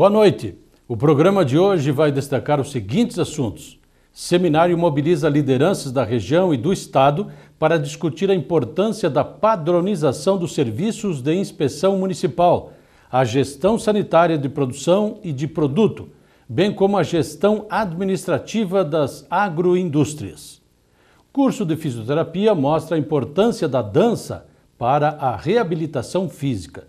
Boa noite. O programa de hoje vai destacar os seguintes assuntos. Seminário mobiliza lideranças da região e do Estado para discutir a importância da padronização dos serviços de inspeção municipal, a gestão sanitária de produção e de produto, bem como a gestão administrativa das agroindústrias. Curso de fisioterapia mostra a importância da dança para a reabilitação física.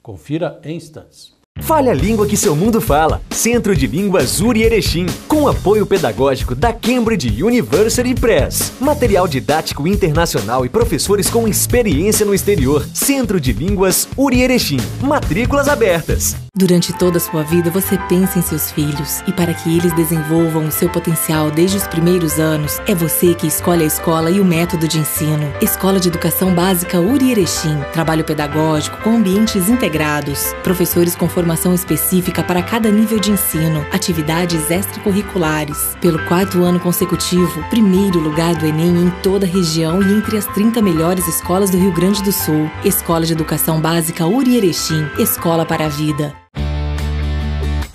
Confira em instantes. Fale a língua que seu mundo fala. Centro de Línguas Uri Erechim. Com apoio pedagógico da Cambridge University Press. Material didático internacional e professores com experiência no exterior. Centro de Línguas Uri Erechim. Matrículas abertas. Durante toda a sua vida, você pensa em seus filhos e para que eles desenvolvam o seu potencial desde os primeiros anos, é você que escolhe a escola e o método de ensino. Escola de Educação Básica Uri Erechim. Trabalho pedagógico com ambientes integrados, professores com formação específica para cada nível de ensino, atividades extracurriculares. Pelo quarto ano consecutivo, primeiro lugar do Enem em toda a região e entre as 30 melhores escolas do Rio Grande do Sul. Escola de Educação Básica Uri Erechim. Escola para a Vida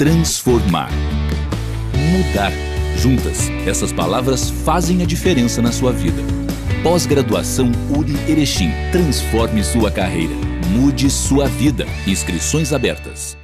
transformar, mudar. Juntas, essas palavras fazem a diferença na sua vida. Pós-graduação Uri Erechim. Transforme sua carreira. Mude sua vida. Inscrições abertas.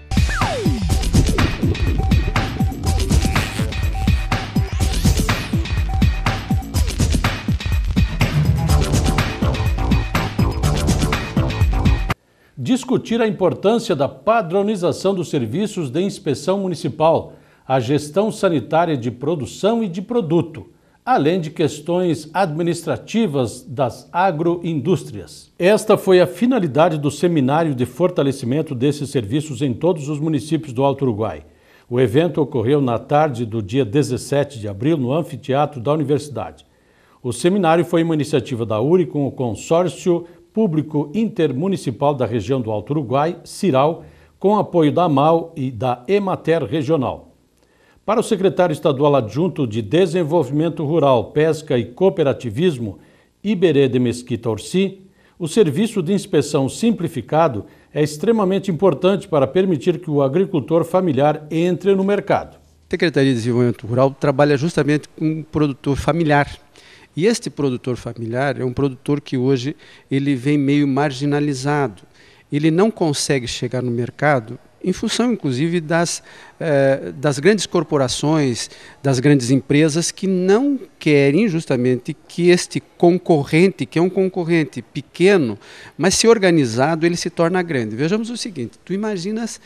discutir a importância da padronização dos serviços de inspeção municipal, a gestão sanitária de produção e de produto, além de questões administrativas das agroindústrias. Esta foi a finalidade do seminário de fortalecimento desses serviços em todos os municípios do Alto Uruguai. O evento ocorreu na tarde do dia 17 de abril no anfiteatro da universidade. O seminário foi uma iniciativa da URI com o consórcio Público Intermunicipal da Região do Alto Uruguai, CIRAL, com apoio da AMAL e da EMATER Regional. Para o secretário estadual adjunto de Desenvolvimento Rural, Pesca e Cooperativismo, Iberê de Mesquita Orsi, o serviço de inspeção simplificado é extremamente importante para permitir que o agricultor familiar entre no mercado. A Secretaria de Desenvolvimento Rural trabalha justamente com o produtor familiar, e este produtor familiar é um produtor que hoje ele vem meio marginalizado. Ele não consegue chegar no mercado em função, inclusive, das, eh, das grandes corporações, das grandes empresas que não querem justamente que este concorrente, que é um concorrente pequeno, mas se organizado, ele se torna grande. Vejamos o seguinte: tu imaginas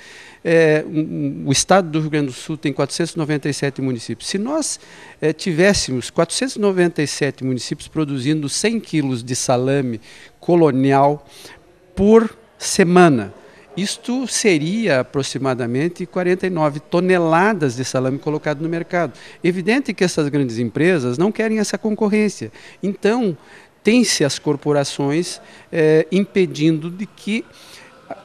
eh, um, o estado do Rio Grande do Sul tem 497 municípios. Se nós eh, tivéssemos 497 municípios produzindo 100 quilos de salame colonial por semana isto seria aproximadamente 49 toneladas de salame colocado no mercado. Evidente que essas grandes empresas não querem essa concorrência. Então, tem-se as corporações eh, impedindo de que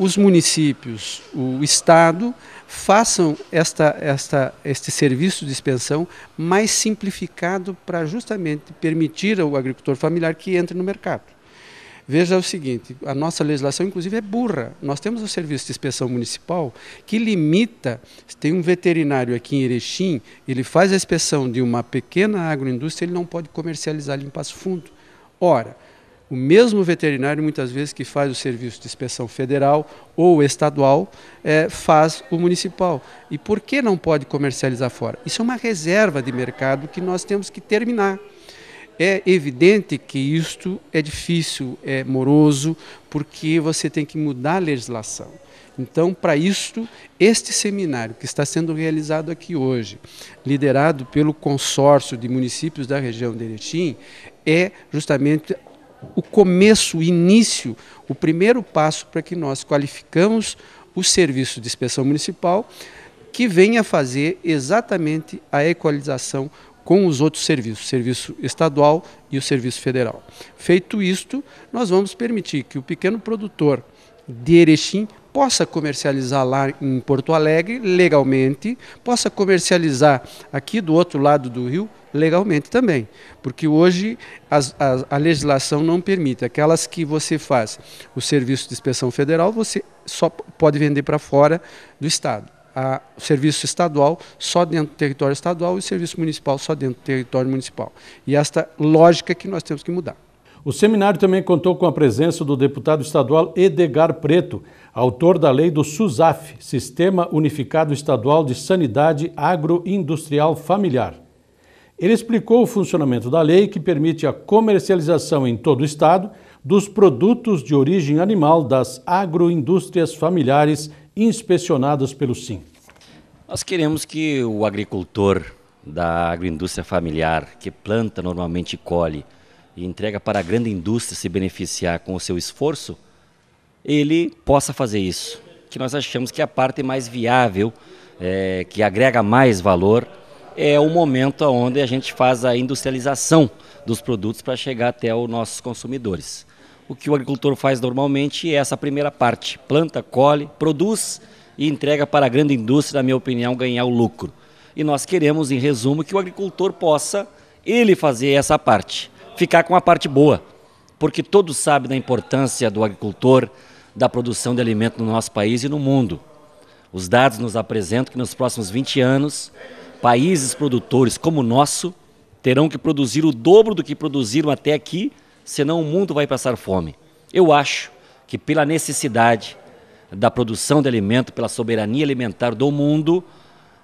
os municípios, o Estado, façam esta, esta, este serviço de expensão mais simplificado para justamente permitir ao agricultor familiar que entre no mercado. Veja o seguinte: a nossa legislação, inclusive, é burra. Nós temos o Serviço de Inspeção Municipal que limita. Tem um veterinário aqui em Erechim, ele faz a inspeção de uma pequena agroindústria, ele não pode comercializar em Passo Fundo. Ora, o mesmo veterinário, muitas vezes, que faz o serviço de inspeção federal ou estadual, é, faz o municipal. E por que não pode comercializar fora? Isso é uma reserva de mercado que nós temos que terminar. É evidente que isto é difícil, é moroso, porque você tem que mudar a legislação. Então, para isto, este seminário que está sendo realizado aqui hoje, liderado pelo consórcio de municípios da região de Erechim, é justamente o começo, o início, o primeiro passo para que nós qualificamos o serviço de inspeção municipal que venha fazer exatamente a equalização com os outros serviços, serviço estadual e o serviço federal. Feito isto, nós vamos permitir que o pequeno produtor de Erechim possa comercializar lá em Porto Alegre legalmente, possa comercializar aqui do outro lado do rio legalmente também. Porque hoje as, a legislação não permite. Aquelas que você faz o serviço de inspeção federal, você só pode vender para fora do Estado a, o serviço estadual só dentro do território estadual e o serviço municipal só dentro do território municipal. E esta lógica é que nós temos que mudar. O seminário também contou com a presença do deputado estadual Edgar Preto, autor da lei do SUSAF, Sistema Unificado Estadual de Sanidade Agroindustrial Familiar. Ele explicou o funcionamento da lei que permite a comercialização em todo o estado dos produtos de origem animal das agroindústrias familiares inspecionadas pelo SIM. Nós queremos que o agricultor da agroindústria familiar, que planta normalmente colhe e entrega para a grande indústria se beneficiar com o seu esforço, ele possa fazer isso. Que nós achamos que é a parte mais viável, é, que agrega mais valor, é o momento onde a gente faz a industrialização dos produtos para chegar até os nossos consumidores o que o agricultor faz normalmente é essa primeira parte: planta, colhe, produz e entrega para a grande indústria, na minha opinião, ganhar o lucro. E nós queremos, em resumo, que o agricultor possa ele fazer essa parte, ficar com a parte boa, porque todos sabem da importância do agricultor, da produção de alimento no nosso país e no mundo. Os dados nos apresentam que nos próximos 20 anos, países produtores como o nosso terão que produzir o dobro do que produziram até aqui senão o mundo vai passar fome. Eu acho que pela necessidade da produção de alimento, pela soberania alimentar do mundo,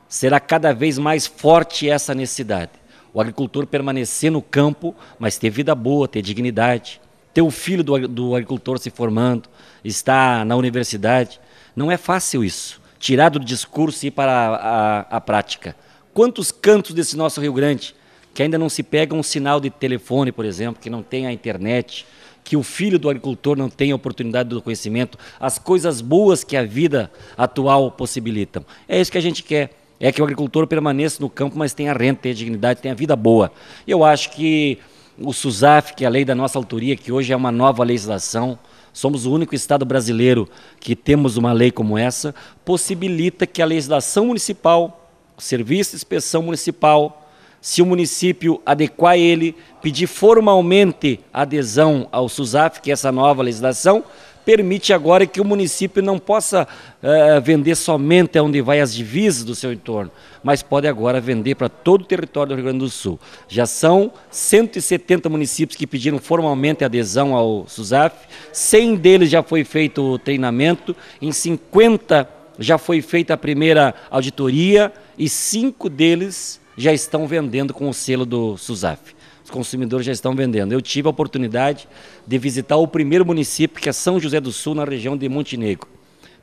será cada vez mais forte essa necessidade. O agricultor permanecer no campo, mas ter vida boa, ter dignidade, ter o filho do, do agricultor se formando, estar na universidade. Não é fácil isso. Tirar do discurso e ir para a, a, a prática. Quantos cantos desse nosso Rio Grande que ainda não se pega um sinal de telefone, por exemplo, que não tem a internet, que o filho do agricultor não tem a oportunidade do conhecimento, as coisas boas que a vida atual possibilitam. É isso que a gente quer. É que o agricultor permaneça no campo, mas tenha renda, tenha dignidade, tenha vida boa. Eu acho que o SUSAF, que é a lei da nossa autoria, que hoje é uma nova legislação, somos o único estado brasileiro que temos uma lei como essa, possibilita que a legislação municipal, o serviço de inspeção municipal, se o município adequar ele, pedir formalmente adesão ao SUSAF, que é essa nova legislação, permite agora que o município não possa uh, vender somente onde vai as divisas do seu entorno, mas pode agora vender para todo o território do Rio Grande do Sul. Já são 170 municípios que pediram formalmente adesão ao SUSAF, 100 deles já foi feito o treinamento, em 50 já foi feita a primeira auditoria e cinco deles já estão vendendo com o selo do SUSAF. Os consumidores já estão vendendo. Eu tive a oportunidade de visitar o primeiro município, que é São José do Sul, na região de Montenegro.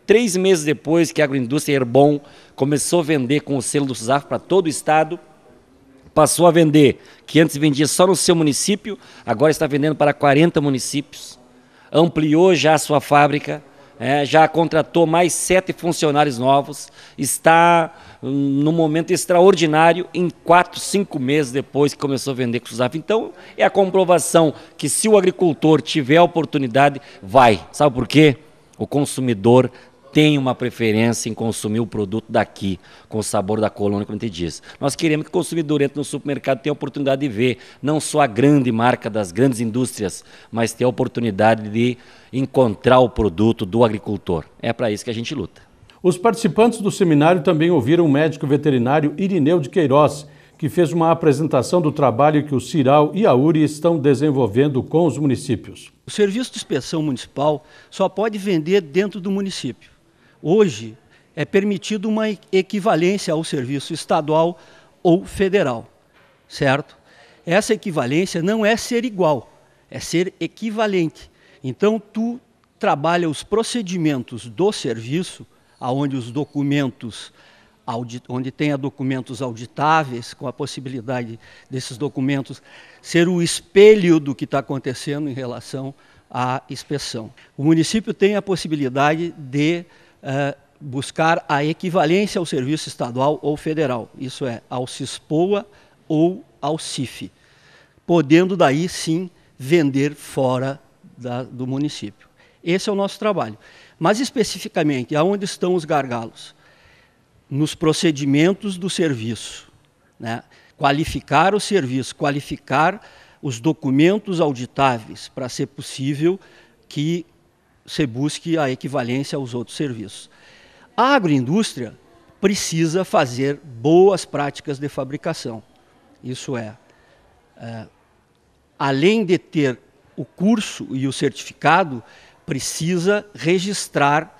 Três meses depois que a agroindústria Herbon começou a vender com o selo do SUSAF para todo o estado, passou a vender, que antes vendia só no seu município, agora está vendendo para 40 municípios, ampliou já a sua fábrica, é, já contratou mais sete funcionários novos, está no hum, num momento extraordinário em quatro, cinco meses depois que começou a vender com o Então, é a comprovação que se o agricultor tiver a oportunidade, vai. Sabe por quê? O consumidor tem uma preferência em consumir o produto daqui, com o sabor da colônia, como a gente diz. Nós queremos que o consumidor entre no supermercado tenha a oportunidade de ver não só a grande marca das grandes indústrias, mas ter a oportunidade de encontrar o produto do agricultor. É para isso que a gente luta. Os participantes do seminário também ouviram o médico veterinário Irineu de Queiroz, que fez uma apresentação do trabalho que o Ciral e a URI estão desenvolvendo com os municípios. O Serviço de Inspeção Municipal só pode vender dentro do município hoje é permitido uma equivalência ao serviço estadual ou federal, certo? Essa equivalência não é ser igual, é ser equivalente. Então tu trabalha os procedimentos do serviço, aonde os documentos onde tenha documentos auditáveis, com a possibilidade desses documentos ser o espelho do que está acontecendo em relação à inspeção. O município tem a possibilidade de é, buscar a equivalência ao serviço estadual ou federal, isso é, ao CISPOA ou ao CIF, podendo daí sim vender fora da, do município. Esse é o nosso trabalho. Mas especificamente, aonde estão os gargalos? Nos procedimentos do serviço. Né? Qualificar o serviço, qualificar os documentos auditáveis para ser possível que você busque a equivalência aos outros serviços. A agroindústria precisa fazer boas práticas de fabricação. Isso é, é além de ter o curso e o certificado, precisa registrar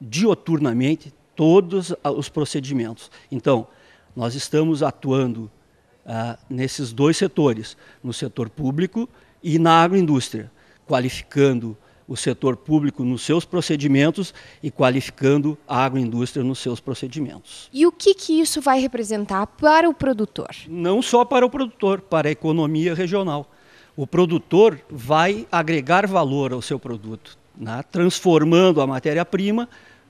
dioturnamente todos os procedimentos. Então, nós estamos atuando é, nesses dois setores, no setor público e na agroindústria, qualificando o setor público nos seus procedimentos e qualificando a agroindústria nos seus procedimentos. E o que, que isso vai representar para o produtor? Não só para o produtor, para a economia regional. O produtor vai agregar valor ao seu produto, né? transformando a matéria-prima,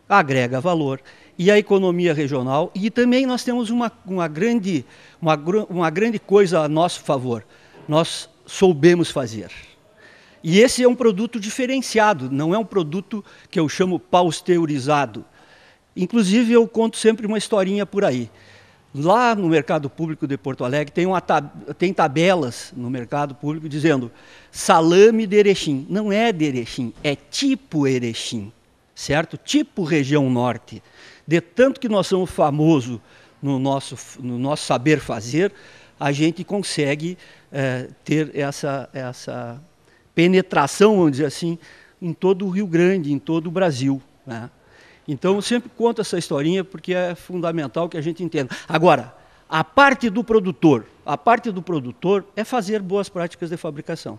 agrega valor. E a economia regional, e também nós temos uma, uma, grande, uma, uma grande coisa a nosso favor: nós soubemos fazer. E esse é um produto diferenciado, não é um produto que eu chamo pasteurizado. Inclusive, eu conto sempre uma historinha por aí. Lá no mercado público de Porto Alegre tem, tab tem tabelas no mercado público dizendo salame de Erechim. Não é de Erechim, é tipo Erechim, certo? Tipo região norte. De tanto que nós somos famosos no nosso, no nosso saber fazer, a gente consegue é, ter essa, essa penetração, vamos dizer assim, em todo o Rio Grande, em todo o Brasil. Né? Então, eu sempre conto essa historinha porque é fundamental que a gente entenda. Agora, a parte do produtor, a parte do produtor é fazer boas práticas de fabricação.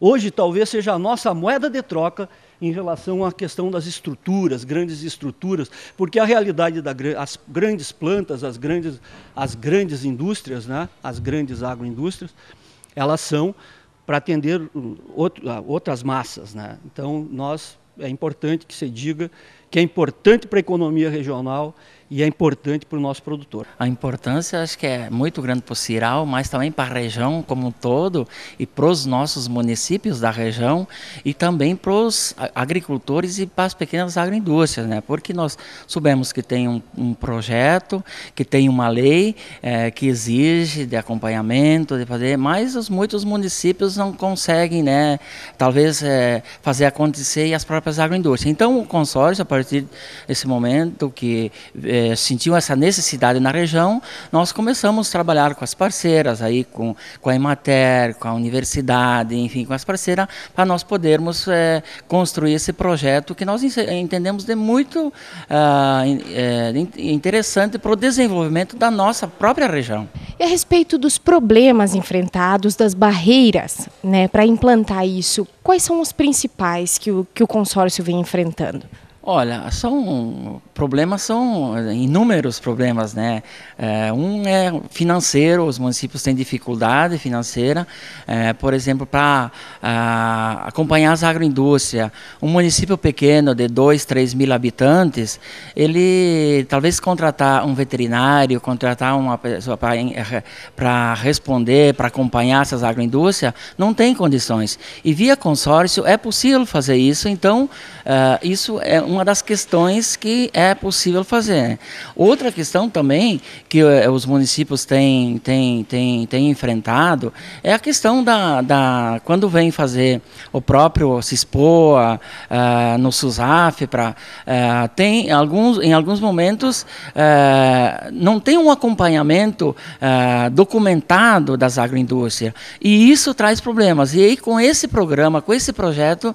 Hoje, talvez seja a nossa moeda de troca em relação à questão das estruturas, grandes estruturas, porque a realidade das grandes plantas, as grandes, as grandes indústrias, né, as grandes agroindústrias, elas são para atender outro, outras massas. Né? Então, nós é importante que se diga que é importante para a economia regional e é importante para o nosso produtor. A importância acho que é muito grande para o Ciral, mas também para a região como um todo e para os nossos municípios da região e também para os agricultores e para as pequenas agroindústrias, né? porque nós soubemos que tem um, um projeto, que tem uma lei é, que exige de acompanhamento, de fazer, mas os, muitos municípios não conseguem, né? talvez, é, fazer acontecer e as próprias agroindústrias. Então o consórcio, a partir desse momento que é, eh, sentiu essa necessidade na região, nós começamos a trabalhar com as parceiras, aí com, com a Emater, com a universidade, enfim, com as parceiras, para nós podermos eh, construir esse projeto que nós entendemos de muito ah, eh, interessante para o desenvolvimento da nossa própria região. E a respeito dos problemas enfrentados, das barreiras né, para implantar isso, quais são os principais que o, que o consórcio vem enfrentando? Olha, são problemas são inúmeros problemas, né? É, um é financeiro, os municípios têm dificuldade financeira, é, por exemplo, para acompanhar as agroindústrias. Um município pequeno de 2, 3 mil habitantes, ele talvez contratar um veterinário, contratar uma pessoa para responder, para acompanhar essas agroindústrias, não tem condições. E via consórcio é possível fazer isso, então é, isso é uma das questões que é é possível fazer. Né? Outra questão também que eh, os municípios têm, têm, têm, têm enfrentado é a questão da, da quando vem fazer o próprio CISPOA uh, no SUSAF, pra, uh, tem alguns, em alguns momentos uh, não tem um acompanhamento documentado das agroindústrias. E isso traz problemas. E aí, com esse programa, com esse projeto,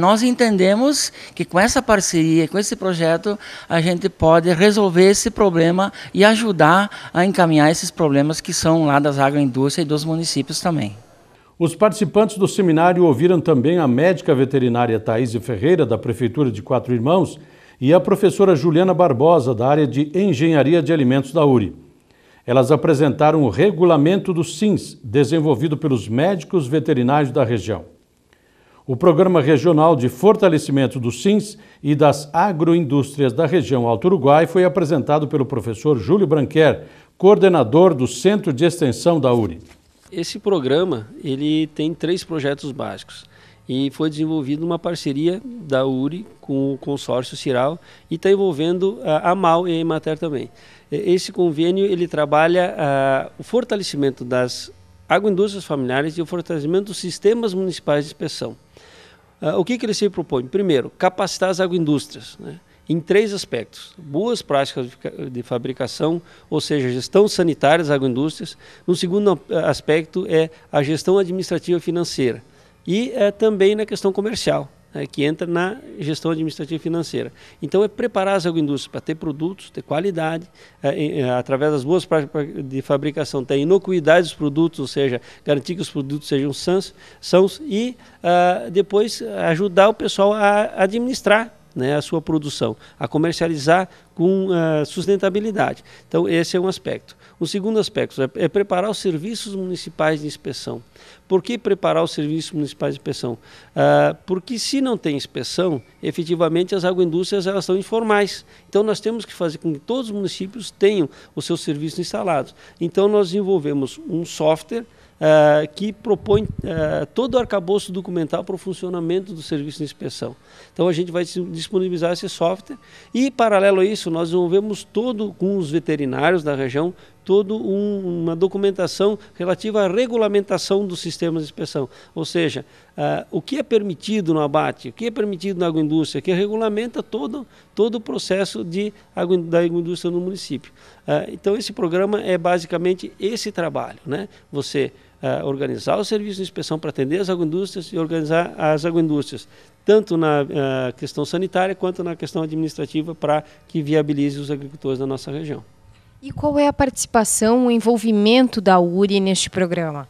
nós entendemos que com essa parceria, com esse projeto, a gente pode resolver esse problema e ajudar a encaminhar esses problemas que são lá das agroindústrias e dos municípios também. Os participantes do seminário ouviram também a médica veterinária Thaís Ferreira, da Prefeitura de Quatro Irmãos, e a professora Juliana Barbosa, da área de Engenharia de Alimentos da URI. Elas apresentaram o regulamento do SINS, desenvolvido pelos médicos veterinários da região. O Programa Regional de Fortalecimento dos SINS e das Agroindústrias da região Alto Uruguai foi apresentado pelo professor Júlio Branquer, coordenador do Centro de Extensão da URI. Esse programa ele tem três projetos básicos e foi desenvolvido uma parceria da URI com o consórcio Ciral e está envolvendo a Mal e a Emater também. Esse convênio ele trabalha a, o fortalecimento das agroindústrias familiares e o fortalecimento dos sistemas municipais de inspeção. Uh, o que, que ele se propõe? Primeiro, capacitar as agroindústrias. Né? em três aspectos: boas práticas de fabricação, ou seja, gestão sanitária das agroindústrias. No segundo ah, aspecto é a gestão administrativa financeira e é também na questão comercial né, que entra na gestão administrativa e financeira. Então, é preparar as agroindústrias para ter produtos ter qualidade, é, é, através das boas práticas de fabricação, ter inocuidade dos produtos, ou seja, garantir que os produtos sejam sãos, sãos e uh, depois ajudar o pessoal a administrar né, a sua produção, a comercializar com uh, sustentabilidade. Então, esse é um aspecto. O segundo aspecto é, é, preparar os serviços municipais de inspeção. Por que preparar os serviços municipais de inspeção? Uh, porque se não tem inspeção, efetivamente as agroindústrias elas são informais. Então, nós temos que fazer com que todos os municípios tenham os seus serviços instalados. Então, nós desenvolvemos um software eh, que propõe uh, todo o arcabouço documental para o funcionamento do serviço de inspeção. Então a gente vai disponibilizar esse software e, paralelo a isso, nós desenvolvemos todo com os veterinários da região toda um, uma documentação relativa à regulamentação dos sistemas de inspeção. Ou seja, uh, o que é permitido no abate, o que é permitido na agroindústria, que regulamenta todo, todo o processo de, da agroindústria no município. Uh, então, esse programa é basicamente esse trabalho. Né? Você uh, organizar o serviço de inspeção para atender as agroindústrias e organizar as agroindústrias, tanto na uh, questão sanitária quanto na questão administrativa, para que viabilize os agricultores da nossa região. E qual é a participação, o envolvimento da URI neste programa?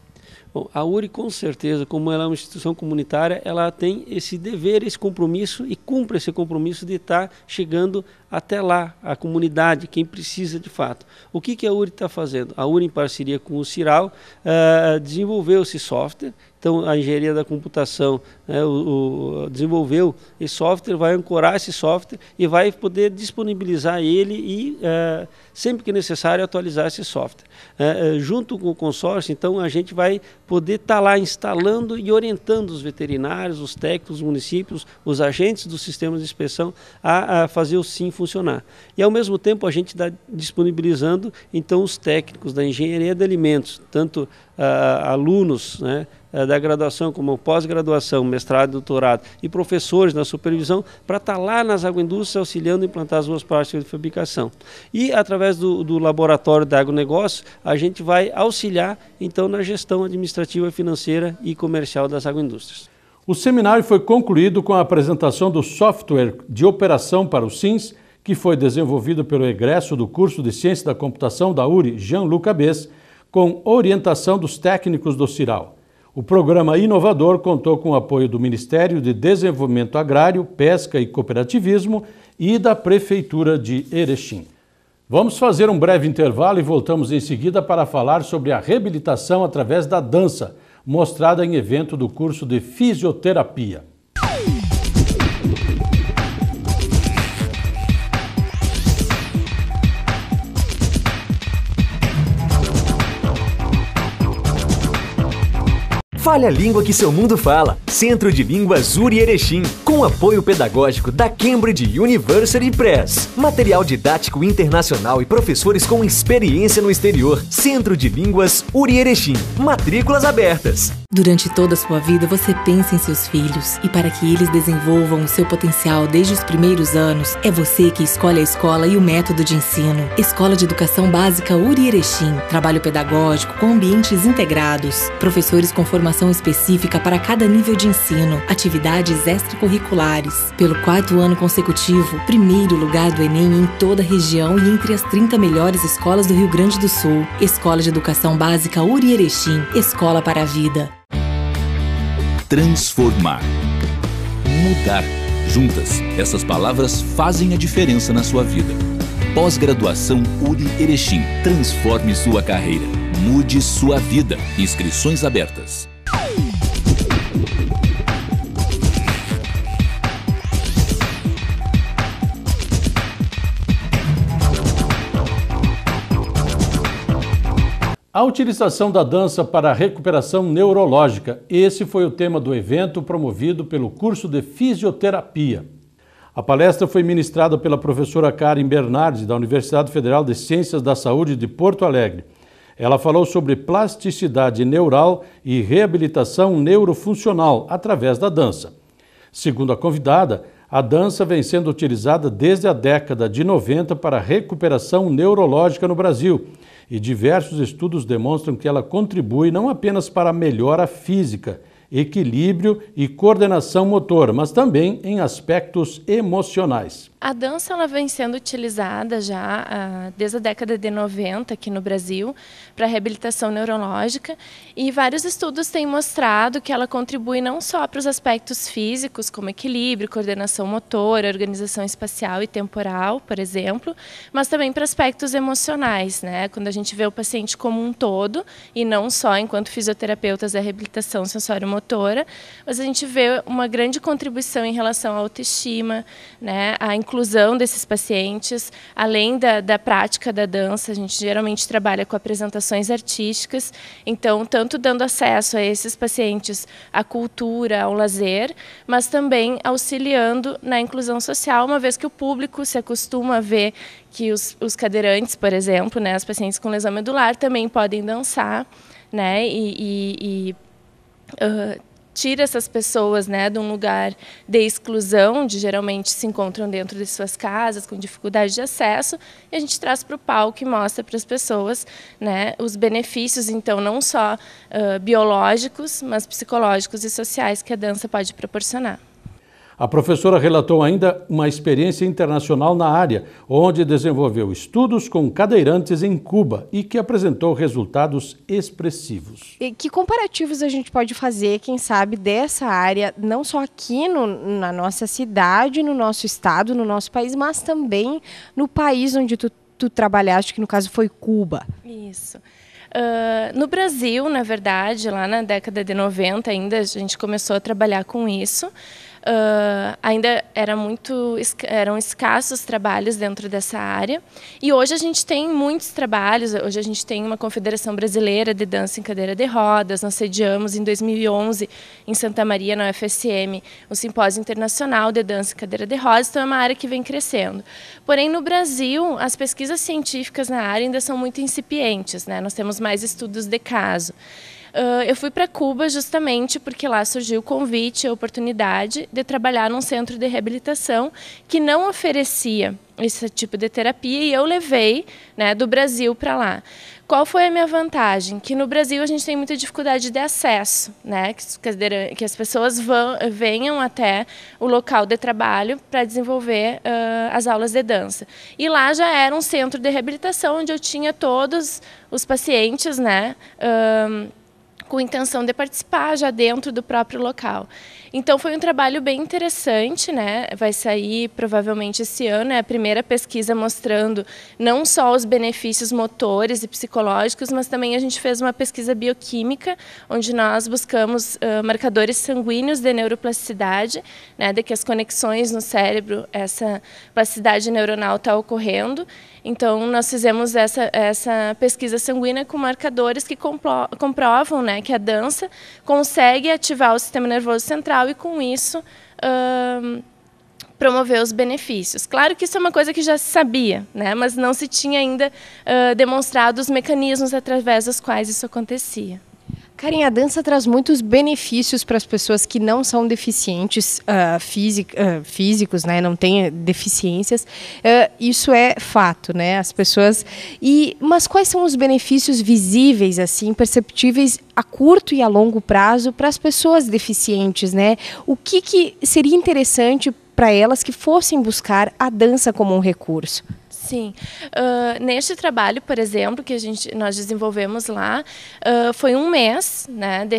Bom, a URI, com certeza, como ela é uma instituição comunitária, ela tem esse dever, esse compromisso e cumpre esse compromisso de estar chegando até lá, a comunidade, quem precisa de fato. O que, que a URI está fazendo? A URI, em parceria com o CIRAL, uh, desenvolveu esse software então, a engenharia da computação né, o, o, desenvolveu esse software, vai ancorar esse software e vai poder disponibilizar ele e, é, sempre que necessário, atualizar esse software. É, é junto com o consórcio, então, a gente vai poder estar tá lá instalando e orientando os veterinários, os técnicos, os municípios, os agentes dos sistemas de inspeção a, a fazer o SIM funcionar. E, ao mesmo tempo, a gente está disponibilizando, então, os técnicos da engenharia de alimentos, tanto ah, alunos, né, eh, da graduação, como pós-graduação, mestrado, doutorado e professores na supervisão para estar tá lá nas agroindústrias auxiliando a implantar as duas partes de fabricação. E através do, do laboratório da agronegócio, a gente vai auxiliar então na gestão administrativa, financeira e comercial das agroindústrias. O seminário foi concluído com a apresentação do software de operação para o SINS, que foi desenvolvido pelo egresso do curso de Ciência da Computação da URI, Jean-Luc Abes, com orientação dos técnicos do CIRAL. O programa inovador contou com o apoio do Ministério de Desenvolvimento Agrário, Pesca e Cooperativismo e da Prefeitura de Erechim. Vamos fazer um breve intervalo e voltamos em seguida para falar sobre a reabilitação através da dança, mostrada em evento do curso de fisioterapia. Fale a língua que seu mundo fala. Centro de Línguas Uri Erechim. Com apoio pedagógico da Cambridge University Press. Material didático internacional e professores com experiência no exterior. Centro de Línguas Uri Erechim. Matrículas abertas. Durante toda a sua vida, você pensa em seus filhos e para que eles desenvolvam o seu potencial desde os primeiros anos, é você que escolhe a escola e o método de ensino. Escola de Educação Básica Uri Erechim. Trabalho pedagógico com ambientes integrados, professores com formação específica para cada nível de ensino, atividades extracurriculares. Pelo quarto ano consecutivo, primeiro lugar do Enem em toda a região e entre as 30 melhores escolas do Rio Grande do Sul. Escola de Educação Básica Uri Erechim. Escola para a Vida transformar, mudar. Juntas, essas palavras fazem a diferença na sua vida. Pós-graduação Uri Erechim. Transforme sua carreira. Mude sua vida. Inscrições abertas. A utilização da dança para a recuperação neurológica. Esse foi o tema do evento promovido pelo curso de fisioterapia. A palestra foi ministrada pela professora Karen Bernardes, da Universidade Federal de Ciências da Saúde de Porto Alegre. Ela falou sobre plasticidade neural e reabilitação neurofuncional através da dança. Segundo a convidada, a dança vem sendo utilizada desde a década de 90 para a recuperação neurológica no Brasil e diversos estudos demonstram que ela contribui não apenas para a melhora física, equilíbrio e coordenação motor, mas também em aspectos emocionais. A dança ela vem sendo utilizada já ah, desde a década de 90 aqui no Brasil para reabilitação neurológica. E vários estudos têm mostrado que ela contribui não só para os aspectos físicos, como equilíbrio, coordenação motora, organização espacial e temporal, por exemplo, mas também para aspectos emocionais, né? Quando a gente vê o paciente como um todo e não só enquanto fisioterapeutas da reabilitação sensório-motora, mas a gente vê uma grande contribuição em relação à autoestima, né? A inclusão desses pacientes, além da, da prática da dança, a gente geralmente trabalha com apresentação artísticas. Então, tanto dando acesso a esses pacientes à cultura, ao lazer, mas também auxiliando na inclusão social, uma vez que o público se acostuma a ver que os, os cadeirantes, por exemplo, né, as pacientes com lesão medular também podem dançar né, e, e, e uh, tira essas pessoas né, de um lugar de exclusão, de geralmente se encontram dentro de suas casas, com dificuldade de acesso, e a gente traz para o palco e mostra para as pessoas né, os benefícios, então, não só uh, biológicos, mas psicológicos e sociais que a dança pode proporcionar. A professora relatou ainda uma experiência internacional na área, onde desenvolveu estudos com cadeirantes em Cuba e que apresentou resultados expressivos. E que comparativos a gente pode fazer, quem sabe, dessa área, não só aqui no, na nossa cidade, no nosso estado, no nosso país, mas também no país onde tu, tu trabalhaste, que no caso foi Cuba? Isso. Uh, no Brasil, na verdade, lá na década de 90 ainda, a gente começou a trabalhar com isso. Uh, ainda era muito eram escassos trabalhos dentro dessa área e hoje a gente tem muitos trabalhos hoje a gente tem uma confederação brasileira de dança em cadeira de rodas nós sediamos em 2011 em Santa Maria na UFSM um simpósio internacional de dança em cadeira de rodas então é uma área que vem crescendo porém no Brasil as pesquisas científicas na área ainda são muito incipientes né nós temos mais estudos de caso Uh, eu fui para Cuba justamente porque lá surgiu o convite, a oportunidade de trabalhar num centro de reabilitação que não oferecia esse tipo de terapia e eu levei né, do Brasil para lá. Qual foi a minha vantagem? Que no Brasil a gente tem muita dificuldade de acesso, né? que, as pessoas vão, venham até o local de trabalho para desenvolver uh, as aulas de dança. E lá já era um centro de reabilitação onde eu tinha todos os pacientes, né? Uh, com intenção de participar já dentro do próprio local. Então foi um trabalho bem interessante, né? Vai sair provavelmente esse ano, é a primeira pesquisa mostrando não só os benefícios motores e psicológicos, mas também a gente fez uma pesquisa bioquímica, onde nós buscamos uh, marcadores sanguíneos de neuroplasticidade, né, de que as conexões no cérebro, essa plasticidade neuronal está ocorrendo. Então, nós fizemos essa, essa pesquisa sanguínea com marcadores que compro, comprovam né, que a dança consegue ativar o sistema nervoso central social e, com isso, hum, promover os benefícios. Claro que isso é uma coisa que já se sabia, né? mas não se tinha ainda uh, demonstrado os mecanismos através dos quais isso acontecia. Karen, a dança traz muitos benefícios para as pessoas que não são deficientes uh, uh, físicos, né? Não têm deficiências. Uh, isso é fato, né? As pessoas. E mas quais são os benefícios visíveis, assim, perceptíveis a curto e a longo prazo para as pessoas deficientes, né? O que, que seria interessante para elas que fossem buscar a dança como um recurso? Sim. Uh, neste trabalho, por exemplo, que a gente, nós desenvolvemos lá, uh, foi um mês né, de,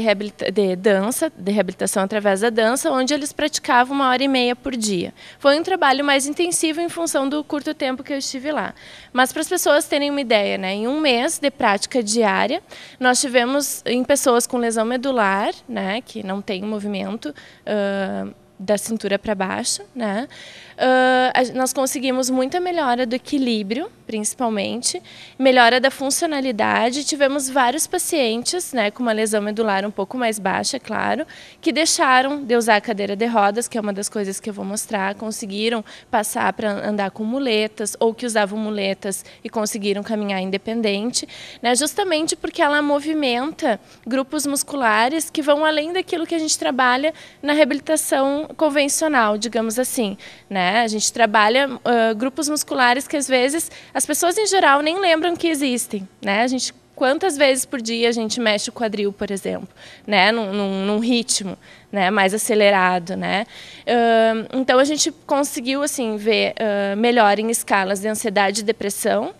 de dança, de reabilitação através da dança, onde eles praticavam uma hora e meia por dia. Foi um trabalho mais intensivo em função do curto tempo que eu estive lá. Mas para as pessoas terem uma ideia, né, em um mês de prática diária, nós tivemos em pessoas com lesão medular, né, que não tem movimento, uh, da cintura para baixo, né? Uh, nós conseguimos muita melhora do equilíbrio, principalmente, melhora da funcionalidade. Tivemos vários pacientes né, com uma lesão medular um pouco mais baixa, é claro, que deixaram de usar a cadeira de rodas, que é uma das coisas que eu vou mostrar, conseguiram passar para andar com muletas ou que usavam muletas e conseguiram caminhar independente, né, justamente porque ela movimenta grupos musculares que vão além daquilo que a gente trabalha na reabilitação convencional, digamos assim. Né? né? A gente trabalha uh, grupos musculares que às vezes as pessoas em geral nem lembram que existem, né? A gente quantas vezes por dia a gente mexe o quadril, por exemplo, né, num, num, num ritmo, né, mais acelerado, né. Uh, então a gente conseguiu assim ver uh, melhor em escalas de ansiedade e depressão,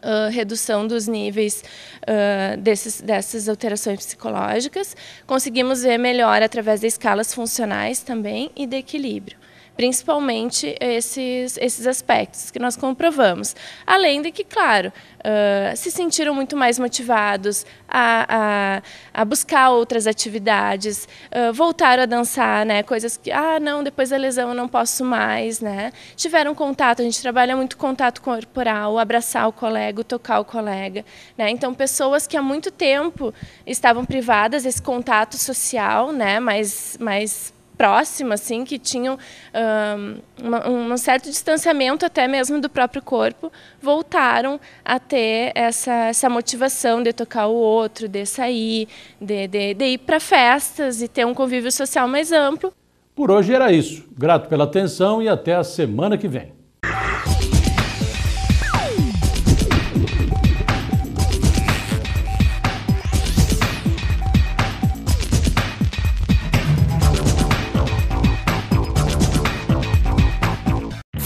Uh, redução dos níveis uh, desses, dessas alterações psicológicas. Conseguimos ver melhor através de escalas funcionais também e de equilíbrio principalmente esses, esses aspectos que nós comprovamos. Além de que, claro, uh, se sentiram muito mais motivados a, a, a buscar outras atividades, uh, voltaram a dançar, né, coisas que, ah, não, depois da lesão eu não posso mais, né, tiveram contato, a gente trabalha muito contato corporal, abraçar o colega, tocar o colega, né, então pessoas que há muito tempo estavam privadas desse contato social, né, mais, mais próxima, assim, que tinham um, um certo distanciamento até mesmo do próprio corpo, voltaram a ter essa, essa motivação de tocar o outro, de sair, de, de, de ir para festas e ter um convívio social mais amplo. Por hoje era isso. Grato pela atenção e até a semana que vem.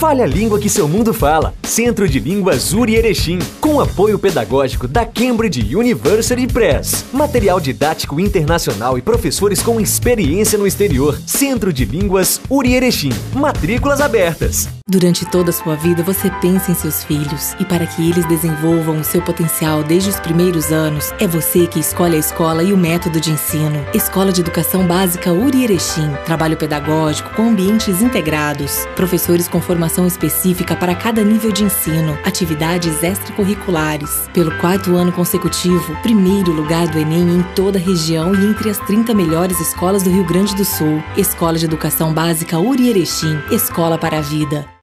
Fale a língua que seu mundo fala. Centro de Línguas Uri Erechim, com apoio pedagógico da Cambridge University Press. Material didático internacional e professores com experiência no exterior. Centro de Línguas Uri Erechim. Matrículas abertas. Durante toda a sua vida, você pensa em seus filhos e para que eles desenvolvam o seu potencial desde os primeiros anos, é você que escolhe a escola e o método de ensino. Escola de Educação Básica Uri Erechim. Trabalho pedagógico com ambientes integrados, professores com formação específica para cada nível de ensino, atividades extracurriculares. Pelo quarto ano consecutivo, primeiro lugar do Enem em toda a região e entre as 30 melhores escolas do Rio Grande do Sul. Escola de Educação Básica Uri Erechim. Escola para a Vida.